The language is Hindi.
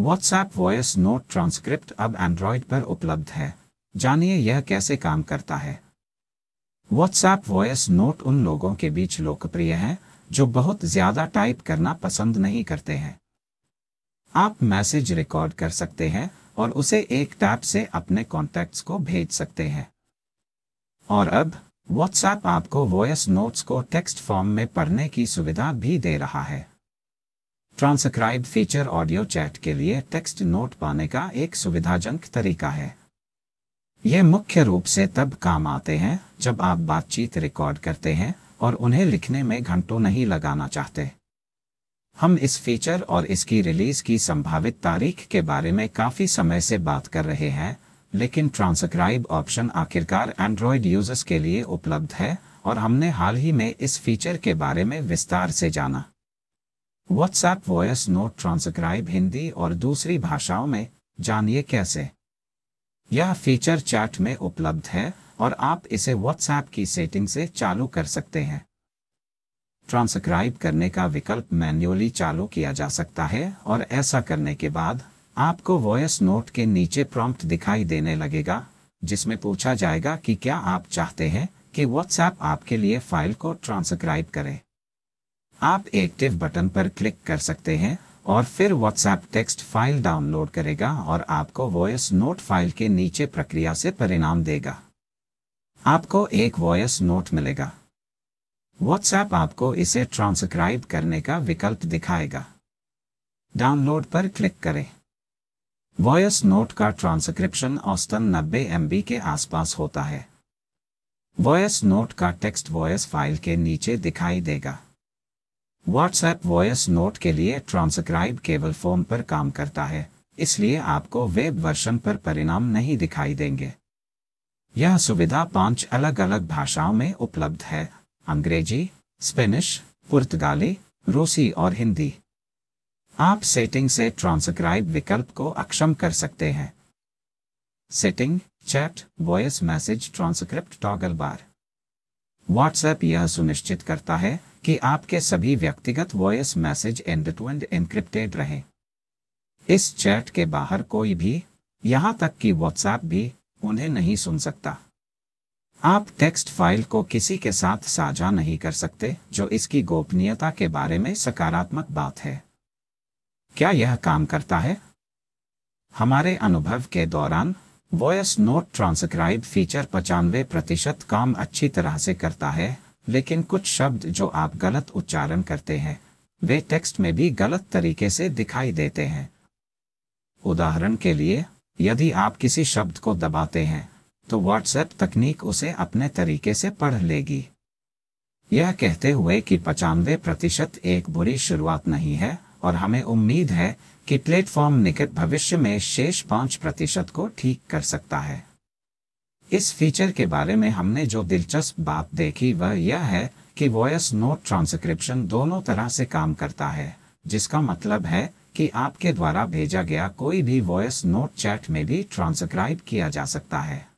व्हाट्सएप वॉयस नोट ट्रांसक्रिप्ट अब एंड्रॉइड पर उपलब्ध है जानिए यह कैसे काम करता है व्हाट्सएप वॉयस नोट उन लोगों के बीच लोकप्रिय है जो बहुत ज्यादा टाइप करना पसंद नहीं करते हैं आप मैसेज रिकॉर्ड कर सकते हैं और उसे एक टैप से अपने कॉन्टेक्ट्स को भेज सकते हैं और अब व्हाट्सएप आपको वॉयस नोट्स को टेक्स्ट फॉर्म में पढ़ने की सुविधा भी दे रहा है ट्रांसक्राइब फीचर ऑडियो चैट के लिए टेक्स्ट नोट पाने का एक सुविधाजनक तरीका है ये मुख्य रूप से तब काम आते हैं जब आप बातचीत रिकॉर्ड करते हैं और उन्हें लिखने में घंटों नहीं लगाना चाहते हम इस फीचर और इसकी रिलीज की संभावित तारीख के बारे में काफी समय से बात कर रहे हैं लेकिन ट्रांसक्राइब ऑप्शन आखिरकार एंड्रॉयड यूजर्स के लिए उपलब्ध है और हमने हाल ही में इस फीचर के बारे में विस्तार से जाना WhatsApp voice note transcribe Hindi और दूसरी भाषाओं में जानिए कैसे यह फीचर चैट में उपलब्ध है और आप इसे व्हाट्सएप की सेटिंग से चालू कर सकते हैं ट्रांसक्राइब करने का विकल्प मैन्युअली चालू किया जा सकता है और ऐसा करने के बाद आपको वॉयस नोट के नीचे प्रॉम्प्ट दिखाई देने लगेगा जिसमें पूछा जाएगा कि क्या आप चाहते हैं कि व्हाट्सएप आपके लिए फाइल को ट्रांसक्राइब करें आप एक्टिव बटन पर क्लिक कर सकते हैं और फिर व्हाट्सएप टेक्स्ट फाइल डाउनलोड करेगा और आपको वॉयस नोट फाइल के नीचे प्रक्रिया से परिणाम देगा आपको एक वॉयस नोट मिलेगा व्हाट्सएप आपको इसे ट्रांसक्राइब करने का विकल्प दिखाएगा डाउनलोड पर क्लिक करें वॉयस नोट का ट्रांसक्रिप्शन औसतन 90 एम के आसपास होता है वॉयस नोट का टेक्स्ट वॉयस फाइल के नीचे दिखाई देगा व्हाट्सएप वॉयस नोट के लिए ट्रांसक्राइब केवल फोन पर काम करता है इसलिए आपको वेब वर्षन पर परिणाम नहीं दिखाई देंगे यह सुविधा पांच अलग अलग भाषाओं में उपलब्ध है अंग्रेजी स्पेनिश पुर्तगाली रूसी और हिंदी आप सेटिंग से ट्रांसक्राइब विकल्प को अक्षम कर सकते हैं setting chat voice message transcript toggle bar WhatsApp यह सुनिश्चित करता है कि आपके सभी व्यक्तिगत voice message end to end encrypted रहे इस चैट के बाहर कोई भी यहां तक कि व्हाट्सएप भी उन्हें नहीं सुन सकता आप टेक्स्ट फाइल को किसी के साथ साझा नहीं कर सकते जो इसकी गोपनीयता के बारे में सकारात्मक बात है क्या यह काम करता है हमारे अनुभव के दौरान वॉयस नोट ट्रांसक्राइब फीचर पचानवे प्रतिशत काम अच्छी तरह से करता है लेकिन कुछ शब्द जो आप गलत उच्चारण करते हैं वे टेक्स्ट में भी गलत तरीके से दिखाई देते हैं उदाहरण के लिए यदि आप किसी शब्द को दबाते हैं तो व्हाट्सएप तकनीक उसे अपने तरीके से पढ़ लेगी यह कहते हुए कि पचानवे प्रतिशत एक बुरी शुरुआत नहीं है और हमें उम्मीद है कि प्लेटफॉर्म निकट भविष्य में शेष पांच प्रतिशत को ठीक कर सकता है इस फीचर के बारे में हमने जो दिलचस्प बात देखी वह यह है कि वॉयस नोट ट्रांसक्रिप्शन दोनों तरह से काम करता है जिसका मतलब है कि आपके द्वारा भेजा गया कोई भी वॉयस नोट चैट में भी ट्रांसक्राइब किया जा सकता है